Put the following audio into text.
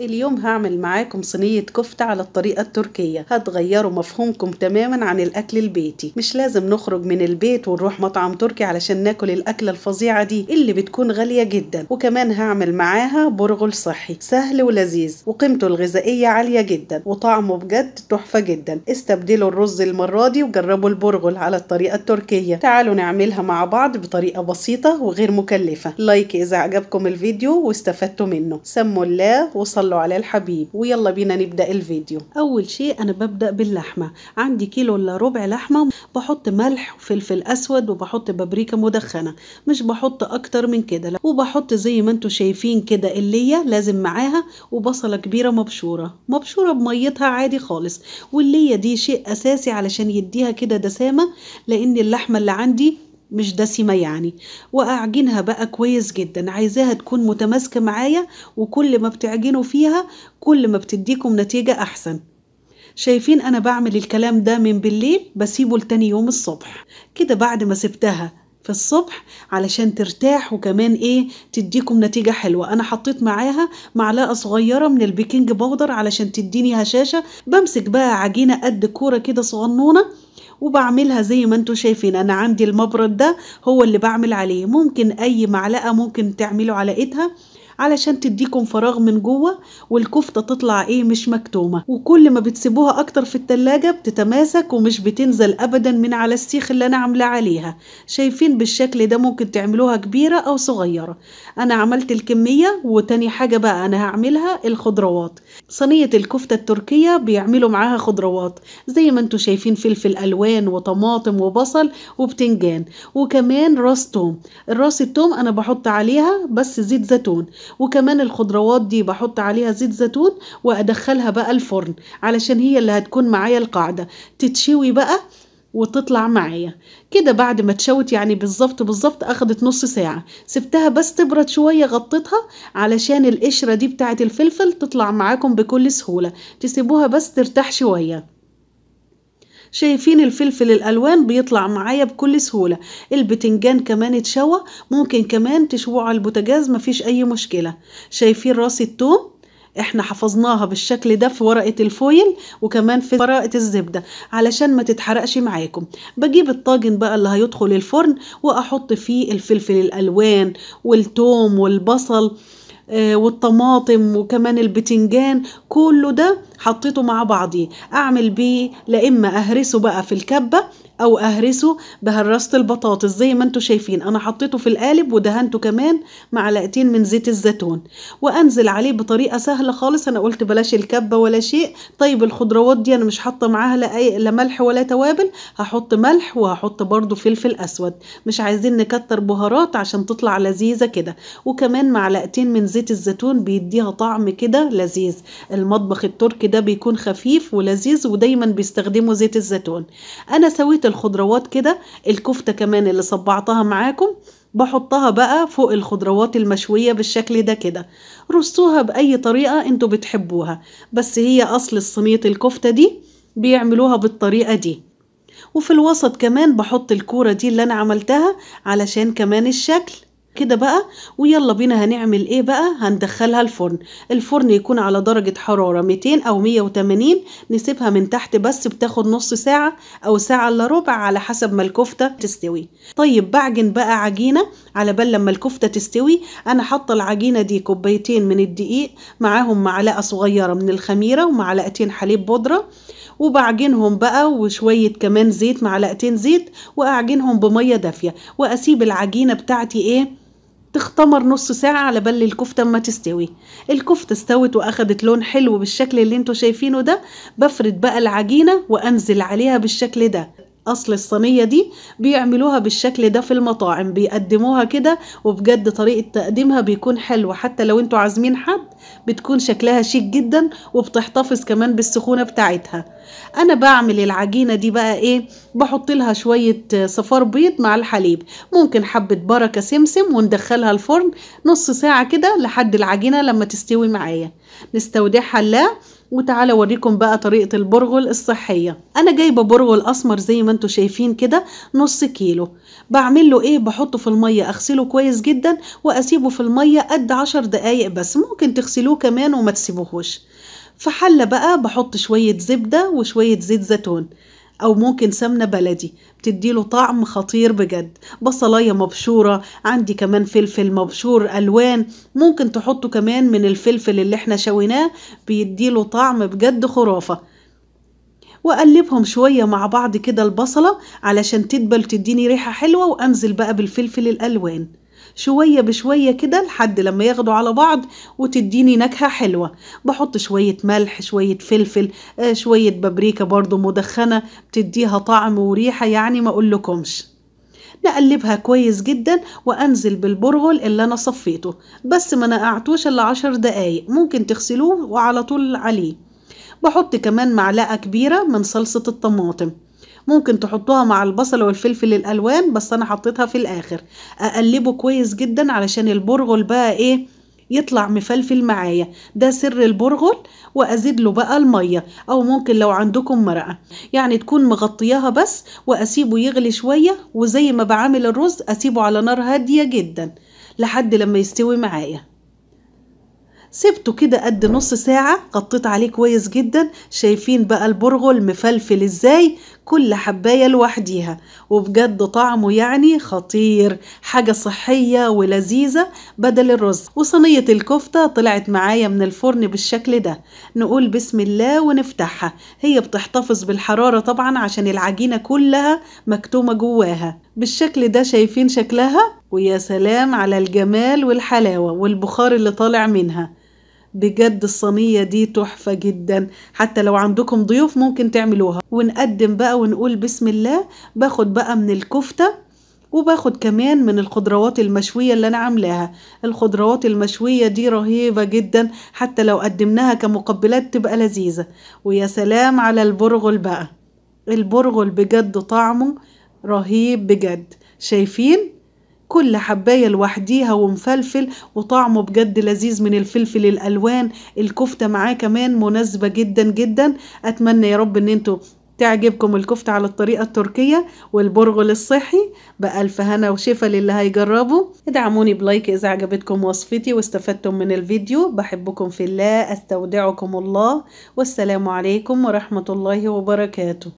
اليوم هعمل معاكم صينية كفتة على الطريقة التركية هتغيروا مفهومكم تماما عن الأكل البيتي مش لازم نخرج من البيت ونروح مطعم تركي علشان ناكل الأكلة الفظيعة دي اللي بتكون غالية جدا وكمان هعمل معاها برغل صحي سهل ولذيذ وقيمته الغذائية عالية جدا وطعمه بجد تحفة جدا استبدلوا الرز المرة دي وجربوا البرغل على الطريقة التركية تعالوا نعملها مع بعض بطريقة بسيطة وغير مكلفة لايك إذا عجبكم الفيديو واستفدتوا منه سموا الله وصلوا صلوا على الحبيب ويلا بينا نبدا الفيديو اول شيء انا ببدا باللحمه عندي كيلو الا ربع لحمه بحط ملح وفلفل اسود وبحط بابريكا مدخنه مش بحط اكتر من كده وبحط زي ما انتم شايفين كده هي لازم معاها وبصله كبيره مبشوره مبشوره بميتها عادي خالص هي دي شيء اساسي علشان يديها كده دسامه لان اللحمه اللي عندي مش دسمة يعني وأعجنها بقى كويس جدا عايزاها تكون متماسكة معايا وكل ما بتعجنوا فيها كل ما بتديكم نتيجة أحسن شايفين أنا بعمل الكلام ده من بالليل بسيبه لتاني يوم الصبح كده بعد ما سبتها في الصبح علشان ترتاح وكمان ايه تديكم نتيجة حلوة انا حطيت معاها معلقة صغيرة من البيكنج باودر علشان تديني هشاشة بمسك بقى عجينة قد كورة كده صغنونة وبعملها زي ما انتوا شايفين انا عندي المبرد ده هو اللي بعمل عليه ممكن اي معلقه ممكن تعملوا ايدها علشان تديكم فراغ من جوه والكفته تطلع ايه مش مكتومه وكل ما بتسيبوها اكتر في التلاجة بتتماسك ومش بتنزل ابدا من على السيخ اللي انا عاملاه عليها شايفين بالشكل ده ممكن تعملوها كبيره او صغيره انا عملت الكميه وتاني حاجه بقى انا هعملها الخضروات صينيه الكفته التركيه بيعملوا معاها خضروات زي ما انتم شايفين فلفل الوان وطماطم وبصل وبتنجان وكمان راس توم الراس التوم انا بحط عليها بس زيت زيتون وكمان الخضروات دي بحط عليها زيت زيتون وادخلها بقى الفرن علشان هي اللي هتكون معايا القاعدة تتشوي بقى وتطلع معايا كده بعد ما تشوت يعني بالظبط بالظبط اخدت نص ساعة سبتها بس تبرد شوية غطيتها علشان القشرة دي بتاعت الفلفل تطلع معاكم بكل سهولة تسيبوها بس ترتاح شوية شايفين الفلفل الالوان بيطلع معايا بكل سهوله البتنجان كمان اتشوى ممكن كمان تشووه على البوتجاز مفيش اي مشكله شايفين راس التوم احنا حفظناها بالشكل ده في ورقة الفويل وكمان في ورقة الزبدة علشان ما تتحرقش معاكم بجيب الطاجن بقى اللي هيدخل الفرن واحط فيه الفلفل الالوان والتوم والبصل آه، والطماطم وكمان البتنجان كله ده حطيته مع بعضي اعمل بيه لاما اهرسه بقى في الكبه او اهرسه بهرسه البطاطس زي ما انتم شايفين انا حطيته في القالب ودهنته كمان معلقتين من زيت الزيتون وانزل عليه بطريقه سهله خالص انا قلت بلاش الكبه ولا شيء طيب الخضروات دي انا مش حاطه معاها لا اي لا ملح ولا توابل هحط ملح وهحط برده فلفل اسود مش عايزين نكتر بهارات عشان تطلع لذيذه كده وكمان معلقتين من زيت الزيتون بيديها طعم كده لذيذ المطبخ التركي كده بيكون خفيف ولذيذ ودايما بيستخدموا زيت الزيتون انا سويت الخضروات كده الكفته كمان اللي صبعتها معاكم بحطها بقى فوق الخضروات المشوية بالشكل ده كده رصوها بأي طريقة انتوا بتحبوها بس هي أصل الصينية الكفتة دي بيعملوها بالطريقة دي وفي الوسط كمان بحط الكورة دي اللي أنا عملتها علشان كمان الشكل كده بقى ويلا بينا هنعمل ايه بقى هندخلها الفرن الفرن يكون على درجة حرارة 200 او 180 نسيبها من تحت بس بتاخد نص ساعة او ساعة الا ربع على حسب ما الكفتة تستوي طيب بعجن بقى عجينة على بال لما الكفتة تستوي انا حاطة العجينة دي كوبايتين من الدقيق معاهم معلقة صغيرة من الخميرة ومعلقتين حليب بودرة وبعجنهم بقى وشوية كمان زيت معلقتين زيت واعجنهم بمية دافية واسيب العجينة بتاعتي ايه تختمر نص ساعة على بل الكفتة ما تستوي الكفتة استوت واخدت لون حلو بالشكل اللي انتوا شايفينه ده بفرد بقى العجينة وانزل عليها بالشكل ده اصل الصينيه دي بيعملوها بالشكل ده في المطاعم بيقدموها كده وبجد طريقه تقديمها بيكون حلو حتى لو انتوا عازمين حد بتكون شكلها شيك جدا وبتحتفظ كمان بالسخونه بتاعتها انا بعمل العجينه دي بقى ايه بحط لها شويه صفار بيض مع الحليب ممكن حبه بركه سمسم وندخلها الفرن نص ساعه كده لحد العجينه لما تستوي معايا نستودعها الله وتعالى اوريكم بقى طريقه البرغل الصحيه انا جايبه برغل اسمر زي ما انتم شايفين كده نص كيلو بعمل له ايه بحطه في الميه اغسله كويس جدا واسيبه في الميه قد عشر دقايق بس ممكن تغسلوه كمان وما تسيبوهوش في حله بقى بحط شويه زبده وشويه زيت زيتون أو ممكن سمنة بلدي بتديله طعم خطير بجد بصلاية مبشورة عندي كمان فلفل مبشور ألوان ممكن تحطه كمان من الفلفل اللي احنا شويناه بيديله طعم بجد خرافة وأقلبهم شوية مع بعض كده البصلة علشان تدبل تديني ريحة حلوة وأنزل بقى بالفلفل الألوان شوية بشوية كده لحد لما ياخدوا على بعض وتديني نكهة حلوة بحط شوية ملح شوية فلفل آه، شوية بابريكا برضو مدخنة بتديها طعم وريحة يعني ما أقولكمش نقلبها كويس جدا وانزل بالبرغل اللي انا صفيته بس ما نقعتوش الا عشر دقايق ممكن تغسلوه وعلى طول عليه بحط كمان معلقة كبيرة من صلصة الطماطم ممكن تحطوها مع البصل والفلفل الالوان بس انا حطيتها في الاخر اقلبه كويس جدا علشان البرغل بقى ايه يطلع مفلفل معايا ده سر البرغل وازيد له بقى الميه او ممكن لو عندكم مرقه يعني تكون مغطياها بس واسيبه يغلي شويه وزي ما بعمل الرز اسيبه على نار هاديه جدا لحد لما يستوي معايا سبته كده قد نص ساعة غطيت عليه كويس جدا شايفين بقى البرغل مفلفل ازاي كل حباية لوحديها وبجد طعمه يعني خطير حاجة صحية ولذيذة بدل الرز وصينية الكفتة طلعت معايا من الفرن بالشكل ده نقول بسم الله ونفتحها هي بتحتفظ بالحرارة طبعا عشان العجينة كلها مكتومة جواها بالشكل ده شايفين شكلها ويا سلام على الجمال والحلاوة والبخار اللي طالع منها بجد الصينية دي تحفة جدا حتى لو عندكم ضيوف ممكن تعملوها ونقدم بقى ونقول بسم الله باخد بقى من الكفتة وباخد كمان من الخضروات المشوية اللي أنا عاملاها الخضروات المشوية دي رهيبة جدا حتى لو قدمناها كمقبلات تبقى لذيذة ويا سلام على البرغل بقى البرغل بجد طعمه رهيب بجد شايفين كل حباية لوحديها ومفلفل وطعمه بجد لذيذ من الفلفل الألوان الكفتة معاه كمان مناسبة جدا جدا أتمنى يا رب إن انتوا تعجبكم الكفتة على الطريقة التركية والبرغل الصحي بألف هنا وشفا للي هيجربه ادعموني بلايك إذا عجبتكم وصفتي واستفدتم من الفيديو بحبكم في الله أستودعكم الله والسلام عليكم ورحمة الله وبركاته